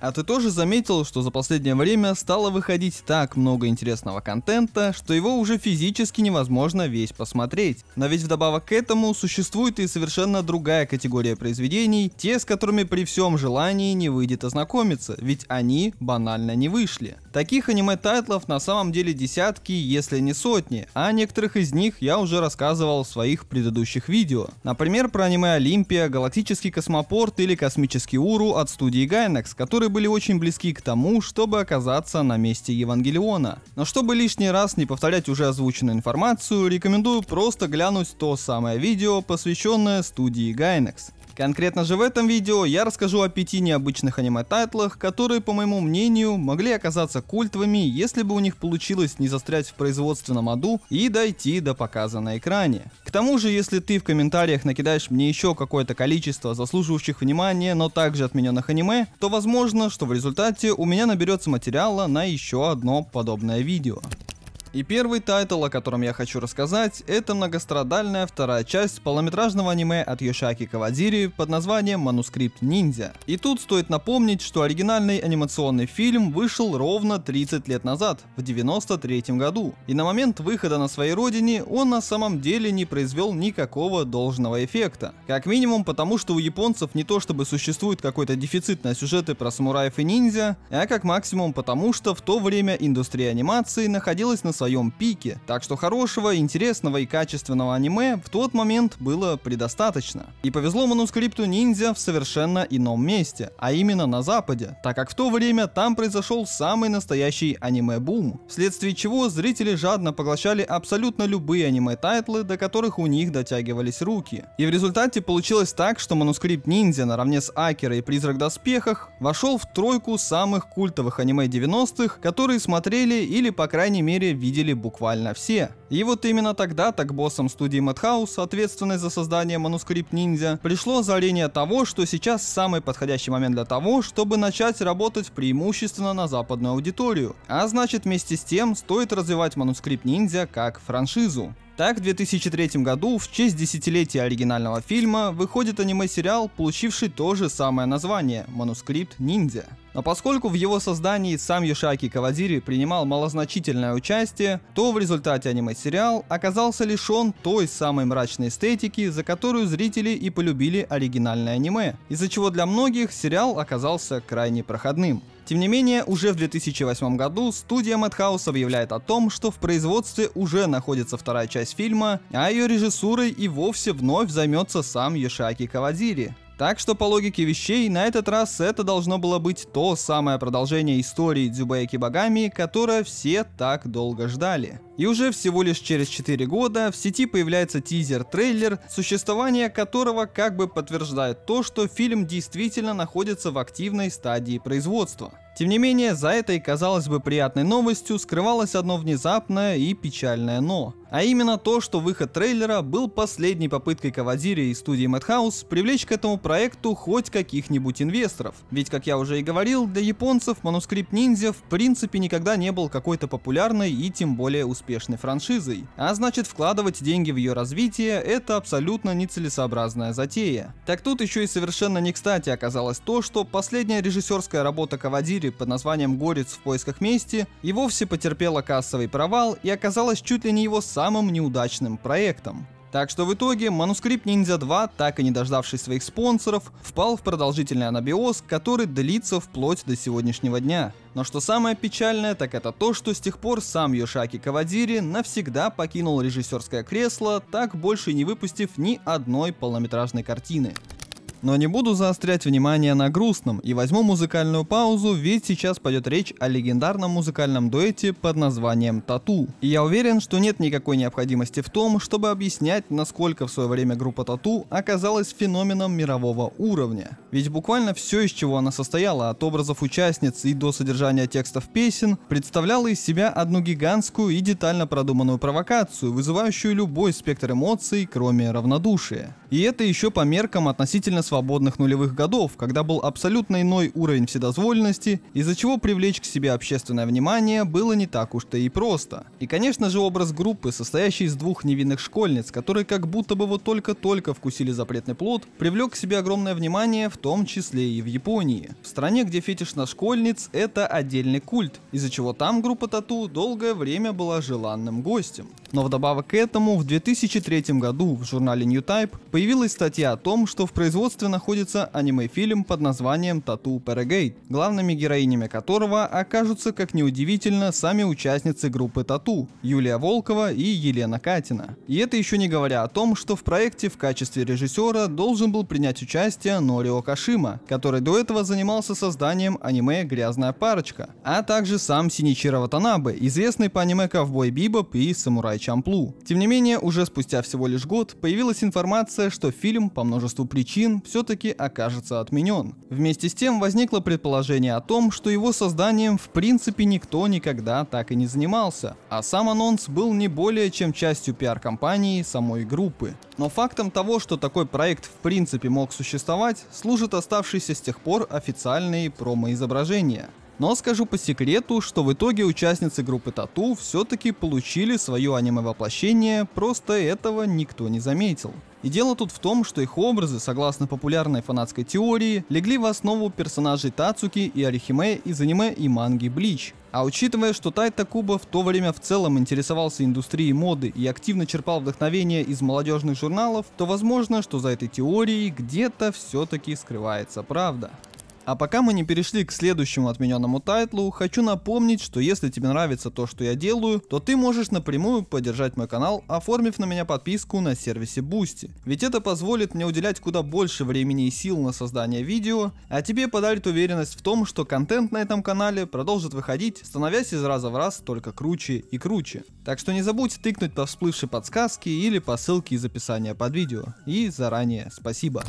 А ты тоже заметил, что за последнее время стало выходить так много интересного контента, что его уже физически невозможно весь посмотреть. Но ведь вдобавок к этому существует и совершенно другая категория произведений, те, с которыми при всем желании не выйдет ознакомиться, ведь они банально не вышли. Таких аниме-тайтлов на самом деле десятки, если не сотни, а о некоторых из них я уже рассказывал в своих предыдущих видео. Например, про аниме Олимпия, Галактический космопорт или Космический Уру от студии Gainax, который которые были очень близки к тому, чтобы оказаться на месте Евангелиона. Но чтобы лишний раз не повторять уже озвученную информацию, рекомендую просто глянуть то самое видео, посвященное студии Gainax. Конкретно же в этом видео я расскажу о пяти необычных аниме-тайтлах, которые, по моему мнению, могли оказаться культовыми, если бы у них получилось не застрять в производственном аду и дойти до показа на экране. К тому же, если ты в комментариях накидаешь мне еще какое-то количество заслуживающих внимания, но также отмененных аниме, то возможно, что в результате у меня наберется материала на еще одно подобное видео. И первый тайтл, о котором я хочу рассказать, это многострадальная вторая часть полнометражного аниме от Йошаки Кавадири под названием «Манускрипт ниндзя». И тут стоит напомнить, что оригинальный анимационный фильм вышел ровно 30 лет назад, в 93 году. И на момент выхода на своей родине он на самом деле не произвел никакого должного эффекта. Как минимум потому, что у японцев не то чтобы существует какой-то дефицит на сюжеты про самураев и ниндзя, а как максимум потому, что в то время индустрия анимации находилась на своем пике, так что хорошего, интересного и качественного аниме в тот момент было предостаточно. И повезло манускрипту ниндзя в совершенно ином месте, а именно на Западе, так как в то время там произошел самый настоящий аниме-бум, вследствие чего зрители жадно поглощали абсолютно любые аниме-тайтлы, до которых у них дотягивались руки. И в результате получилось так, что манускрипт ниндзя наравне с Акера и Призрак доспехах вошел в тройку самых культовых аниме 90-х, которые смотрели или по крайней мере видели видели буквально все. И вот именно тогда так к боссам студии Madhouse, ответственной за создание манускрипт ниндзя, пришло озарение того, что сейчас самый подходящий момент для того, чтобы начать работать преимущественно на западную аудиторию. А значит вместе с тем стоит развивать манускрипт ниндзя как франшизу. Так, в 2003 году в честь десятилетия оригинального фильма выходит аниме-сериал, получивший то же самое название – «Манускрипт ниндзя». Но поскольку в его создании сам Юшаки Кавадири принимал малозначительное участие, то в результате аниме-сериал оказался лишен той самой мрачной эстетики, за которую зрители и полюбили оригинальное аниме, из-за чего для многих сериал оказался крайне проходным. Тем не менее, уже в 2008 году студия Madhouse объявляет о том, что в производстве уже находится вторая часть фильма, а ее режиссурой и вовсе вновь займется сам Юшаки Кавадири. Так что по логике вещей, на этот раз это должно было быть то самое продолжение истории Дзюбэ Кибагами, которое все так долго ждали. И уже всего лишь через 4 года в сети появляется тизер-трейлер, существование которого как бы подтверждает то, что фильм действительно находится в активной стадии производства. Тем не менее, за этой, казалось бы, приятной новостью скрывалось одно внезапное и печальное «но». А именно то, что выход трейлера был последней попыткой Кавадири и студии Madhouse привлечь к этому проекту хоть каких-нибудь инвесторов. Ведь, как я уже и говорил, для японцев манускрипт ниндзя в принципе никогда не был какой-то популярной и тем более успешной франшизой. А значит вкладывать деньги в ее развитие это абсолютно нецелесообразная затея. Так тут еще и совершенно не кстати оказалось то, что последняя режиссерская работа Кавадири под названием «Горец в поисках мести» и вовсе потерпела кассовый провал и оказалась чуть ли не его самым неудачным проектом. Так что в итоге манускрипт Ниндзя 2, так и не дождавшись своих спонсоров, впал в продолжительный анабиоз, который длится вплоть до сегодняшнего дня. Но что самое печальное, так это то, что с тех пор сам Йошаки Кавадири навсегда покинул режиссерское кресло, так больше не выпустив ни одной полнометражной картины. Но не буду заострять внимание на грустном и возьму музыкальную паузу, ведь сейчас пойдет речь о легендарном музыкальном дуэте под названием «Тату». И я уверен, что нет никакой необходимости в том, чтобы объяснять, насколько в свое время группа «Тату» оказалась феноменом мирового уровня. Ведь буквально все, из чего она состояла, от образов участниц и до содержания текстов песен, представляла из себя одну гигантскую и детально продуманную провокацию, вызывающую любой спектр эмоций, кроме равнодушия. И это еще по меркам относительно свободных нулевых годов, когда был абсолютно иной уровень вседозволенности, из-за чего привлечь к себе общественное внимание было не так уж-то и просто. И, конечно же, образ группы, состоящий из двух невинных школьниц, которые как будто бы вот только-только вкусили запретный плод, привлек к себе огромное внимание, в том числе и в Японии. В стране, где фетиш на школьниц – это отдельный культ, из-за чего там группа Тату долгое время была желанным гостем. Но вдобавок к этому, в 2003 году в журнале New Type появилась статья о том, что в производстве находится аниме-фильм под названием «Тату Перегейт», главными героинями которого окажутся, как неудивительно, сами участницы группы «Тату» Юлия Волкова и Елена Катина. И это еще не говоря о том, что в проекте в качестве режиссера должен был принять участие Норио Кашима, который до этого занимался созданием аниме «Грязная парочка», а также сам Синичиро Ватанабе, известный по аниме «Ковбой Бибоп» и «Самурай Чамплу. Тем не менее, уже спустя всего лишь год появилась информация, что фильм по множеству причин все-таки окажется отменен. Вместе с тем возникло предположение о том, что его созданием в принципе никто никогда так и не занимался, а сам анонс был не более чем частью пиар-компании самой группы. Но фактом того, что такой проект в принципе мог существовать, служит оставшиеся с тех пор официальные промо-изображения. Но ну, а скажу по секрету, что в итоге участницы группы Тату все-таки получили свое аниме-воплощение, просто этого никто не заметил. И дело тут в том, что их образы, согласно популярной фанатской теории, легли в основу персонажей Тацуки и Арихиме из аниме и манги Блич. А учитывая, что Тайта Куба в то время в целом интересовался индустрией моды и активно черпал вдохновение из молодежных журналов, то возможно, что за этой теорией где-то все-таки скрывается правда. А пока мы не перешли к следующему отмененному тайтлу, хочу напомнить, что если тебе нравится то, что я делаю, то ты можешь напрямую поддержать мой канал, оформив на меня подписку на сервисе Boosty. Ведь это позволит мне уделять куда больше времени и сил на создание видео, а тебе подарит уверенность в том, что контент на этом канале продолжит выходить, становясь из раза в раз только круче и круче. Так что не забудь тыкнуть по всплывшей подсказке или по ссылке из описания под видео. И заранее спасибо.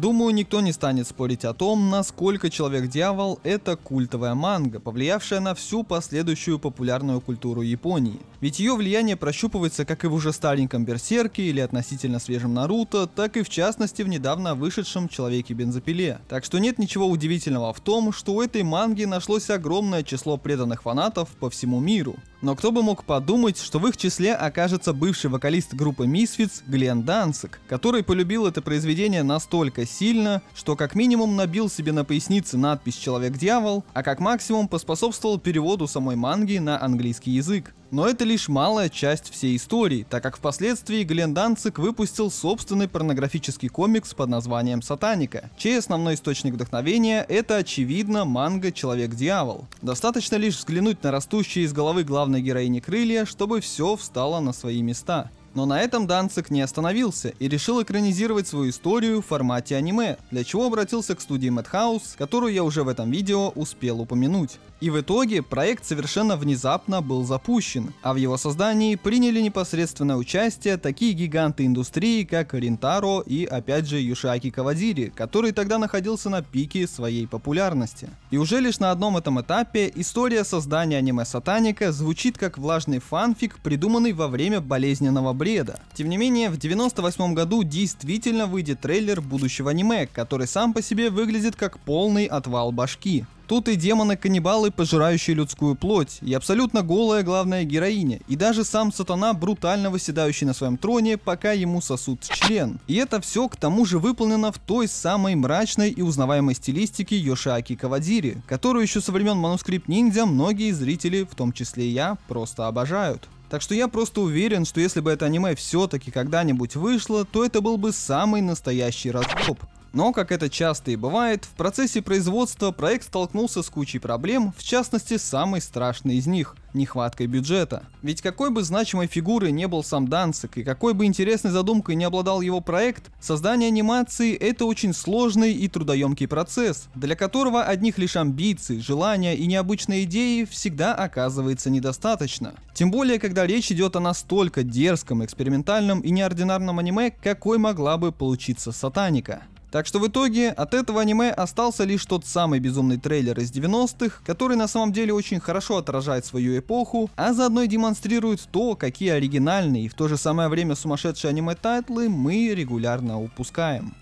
Думаю, никто не станет спорить о том, насколько «Человек-дьявол» — это культовая манга, повлиявшая на всю последующую популярную культуру Японии. Ведь ее влияние прощупывается как и в уже стареньком «Берсерке» или относительно свежем «Наруто», так и в частности в недавно вышедшем «Человеке-бензопиле». Так что нет ничего удивительного в том, что у этой манги нашлось огромное число преданных фанатов по всему миру. Но кто бы мог подумать, что в их числе окажется бывший вокалист группы Misfits Глен Данцик, который полюбил это произведение настолько сильно, что как минимум набил себе на пояснице надпись «Человек-дьявол», а как максимум поспособствовал переводу самой манги на английский язык. Но это лишь малая часть всей истории, так как впоследствии Глен Данцик выпустил собственный порнографический комикс под названием «Сатаника», чей основной источник вдохновения — это, очевидно, манга «Человек-дьявол». Достаточно лишь взглянуть на растущие из головы главной героини крылья, чтобы все встало на свои места. Но на этом Данцик не остановился и решил экранизировать свою историю в формате аниме, для чего обратился к студии Madhouse, которую я уже в этом видео успел упомянуть. И в итоге проект совершенно внезапно был запущен, а в его создании приняли непосредственное участие такие гиганты индустрии, как Ринтаро и опять же Юшаки Кавадири, который тогда находился на пике своей популярности. И уже лишь на одном этом этапе история создания аниме Сатаника звучит как влажный фанфик, придуманный во время болезненного бреда. Тем не менее, в 98 году действительно выйдет трейлер будущего аниме, который сам по себе выглядит как полный отвал башки. Тут и демоны-каннибалы, пожирающие людскую плоть, и абсолютно голая главная героиня, и даже сам сатана, брутально выседающий на своем троне, пока ему сосут член. И это все к тому же выполнено в той самой мрачной и узнаваемой стилистике Йошиаки Кавадири, которую еще со времен Манускрипт Ниндзя многие зрители, в том числе и я, просто обожают. Так что я просто уверен, что если бы это аниме все-таки когда-нибудь вышло, то это был бы самый настоящий разгроб. Но, как это часто и бывает, в процессе производства проект столкнулся с кучей проблем, в частности, самый страшный из них – нехваткой бюджета. Ведь какой бы значимой фигурой не был сам Данцик и какой бы интересной задумкой не обладал его проект, создание анимации – это очень сложный и трудоемкий процесс, для которого одних лишь амбиций, желания и необычной идеи всегда оказывается недостаточно. Тем более, когда речь идет о настолько дерзком, экспериментальном и неординарном аниме, какой могла бы получиться сатаника. Так что в итоге от этого аниме остался лишь тот самый безумный трейлер из 90-х, который на самом деле очень хорошо отражает свою эпоху, а заодно и демонстрирует то, какие оригинальные и в то же самое время сумасшедшие аниме-тайтлы мы регулярно упускаем.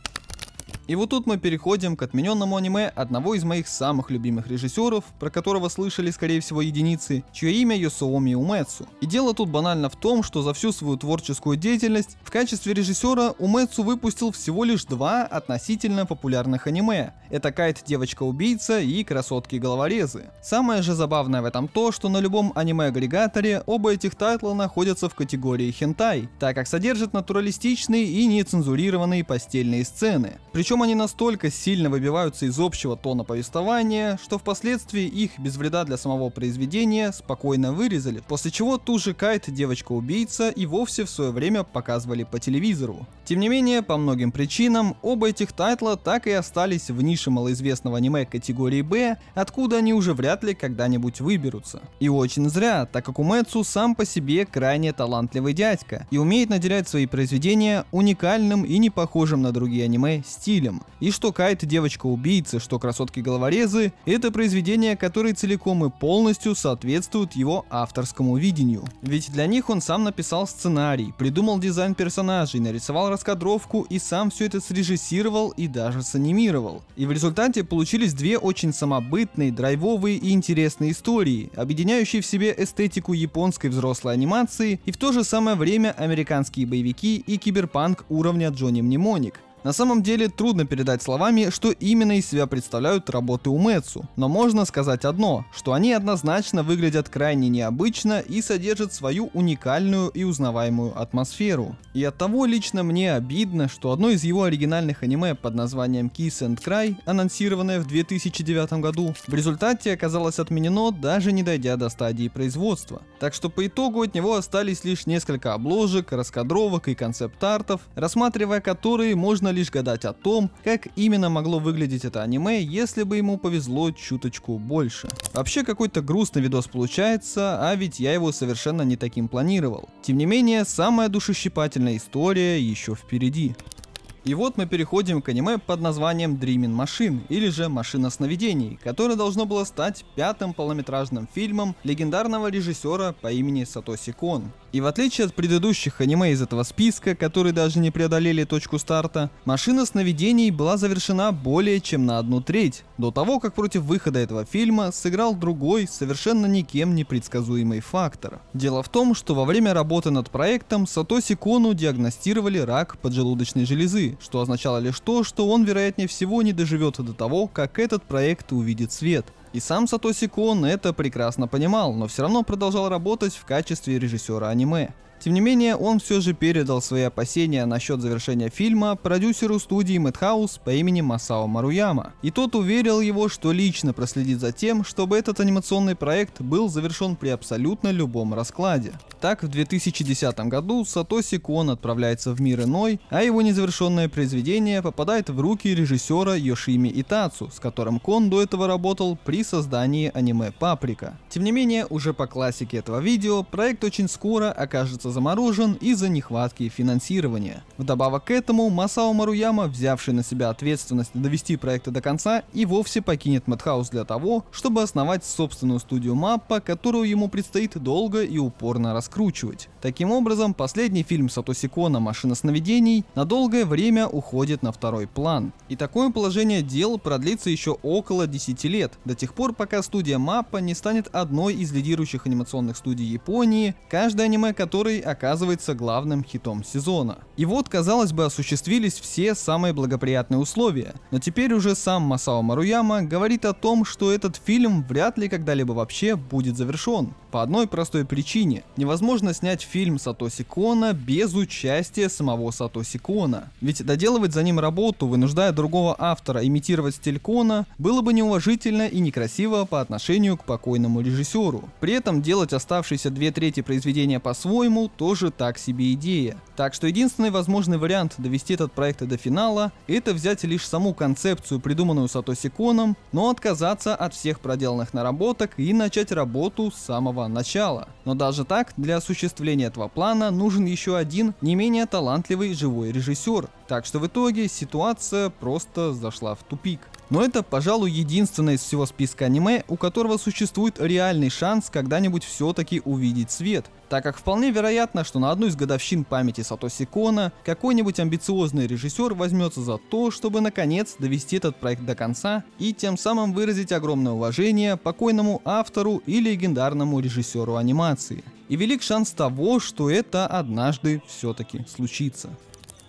И вот тут мы переходим к отмененному аниме одного из моих самых любимых режиссеров, про которого слышали скорее всего единицы, чье имя Йосуоми Умецу. И дело тут банально в том, что за всю свою творческую деятельность в качестве режиссера Умецу выпустил всего лишь два относительно популярных аниме. Это Кайт Девочка-убийца и Красотки-головорезы. Самое же забавное в этом то, что на любом аниме-агрегаторе оба этих тайтла находятся в категории хентай, так как содержат натуралистичные и нецензурированные постельные сцены. Причем причем они настолько сильно выбиваются из общего тона повествования, что впоследствии их без вреда для самого произведения спокойно вырезали, после чего ту же Кайт девочка-убийца и вовсе в свое время показывали по телевизору. Тем не менее, по многим причинам, оба этих тайтла так и остались в нише малоизвестного аниме категории B, откуда они уже вряд ли когда-нибудь выберутся. И очень зря, так как Умэцу сам по себе крайне талантливый дядька и умеет наделять свои произведения уникальным и не похожим на другие аниме стилем стилем. И что Кайт девочка-убийца, что красотки-головорезы – это произведения, которые целиком и полностью соответствуют его авторскому видению. Ведь для них он сам написал сценарий, придумал дизайн персонажей, нарисовал раскадровку и сам все это срежиссировал и даже санимировал. И в результате получились две очень самобытные, драйвовые и интересные истории, объединяющие в себе эстетику японской взрослой анимации и в то же самое время американские боевики и киберпанк уровня Джонни Мнемоник. На самом деле трудно передать словами, что именно из себя представляют работы Умецу, но можно сказать одно, что они однозначно выглядят крайне необычно и содержат свою уникальную и узнаваемую атмосферу. И от того лично мне обидно, что одно из его оригинальных аниме под названием Kiss and Cry, анонсированное в 2009 году, в результате оказалось отменено, даже не дойдя до стадии производства. Так что по итогу от него остались лишь несколько обложек, раскадровок и концепт-артов, рассматривая которые можно лишь гадать о том, как именно могло выглядеть это аниме, если бы ему повезло чуточку больше. Вообще какой-то грустный видос получается, а ведь я его совершенно не таким планировал. Тем не менее, самая душещипательная история еще впереди. И вот мы переходим к аниме под названием Dreaming Machine, или же Машина сновидений, которое должно было стать пятым полнометражным фильмом легендарного режиссера по имени Сатоси Кон. И в отличие от предыдущих аниме из этого списка, которые даже не преодолели точку старта, машина сновидений была завершена более чем на одну треть, до того, как против выхода этого фильма сыграл другой, совершенно никем не предсказуемый фактор. Дело в том, что во время работы над проектом Сатоси Кону диагностировали рак поджелудочной железы, что означало лишь то, что он вероятнее всего не доживет до того, как этот проект увидит свет. И сам Сатоси Кон это прекрасно понимал, но все равно продолжал работать в качестве режиссера аниме. Тем не менее, он все же передал свои опасения насчет завершения фильма продюсеру студии Madhouse по имени Масао Маруяма. И тот уверил его, что лично проследит за тем, чтобы этот анимационный проект был завершен при абсолютно любом раскладе. Так, в 2010 году Сатоси Кон отправляется в мир иной, а его незавершенное произведение попадает в руки режиссера Йошими Итацу, с которым Кон до этого работал при создании аниме «Паприка». Тем не менее, уже по классике этого видео, проект очень скоро окажется заморожен из-за нехватки финансирования. Вдобавок к этому, Масао Маруяма, взявший на себя ответственность довести проекты до конца, и вовсе покинет Мэтхаус для того, чтобы основать собственную студию Маппа, которую ему предстоит долго и упорно раскручивать. Таким образом, последний фильм Сатосикона «Машина сновидений» на долгое время уходит на второй план. И такое положение дел продлится еще около 10 лет, до тех пор, пока студия Маппа не станет одной из лидирующих анимационных студий Японии, каждое аниме которой Грации оказывается главным хитом сезона. И вот, казалось бы, осуществились все самые благоприятные условия, но теперь уже сам Масао Маруяма говорит о том, что этот фильм вряд ли когда-либо вообще будет завершен. По одной простой причине. Невозможно снять фильм Сатоси Кона без участия самого Сатоси Кона. Ведь доделывать за ним работу, вынуждая другого автора имитировать стиль Кона, было бы неуважительно и некрасиво по отношению к покойному режиссеру. При этом делать оставшиеся две трети произведения по-своему Shadow тоже так себе идея. Так что единственный возможный вариант довести этот проект до финала, это взять лишь саму концепцию, придуманную Сатоси Коном, но отказаться от всех проделанных наработок и начать работу с самого начала. Но даже так, для осуществления этого плана нужен еще один не менее талантливый живой режиссер. Так что в итоге ситуация просто зашла в тупик. Но это, пожалуй, единственное из всего списка аниме, у которого существует реальный шанс когда-нибудь все-таки увидеть свет, так как вполне вероятно, что на одну из годовщин памяти Сатоси Кона какой-нибудь амбициозный режиссер возьмется за то, чтобы наконец довести этот проект до конца и тем самым выразить огромное уважение покойному автору и легендарному режиссеру анимации. И велик шанс того, что это однажды все-таки случится.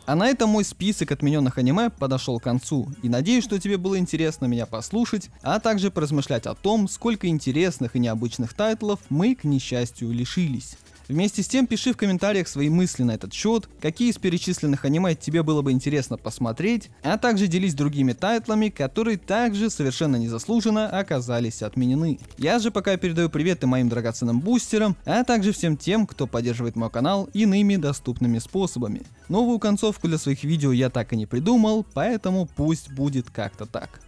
А на этом мой список отмененных аниме подошел к концу, и надеюсь, что тебе было интересно меня послушать, а также поразмышлять о том, сколько интересных и необычных тайтлов мы, к несчастью, лишились. Вместе с тем пиши в комментариях свои мысли на этот счет, какие из перечисленных аниме тебе было бы интересно посмотреть, а также делись другими тайтлами, которые также совершенно незаслуженно оказались отменены. Я же пока передаю приветы моим драгоценным бустерам, а также всем тем, кто поддерживает мой канал иными доступными способами. Новую концовку для своих видео я так и не придумал, поэтому пусть будет как-то так.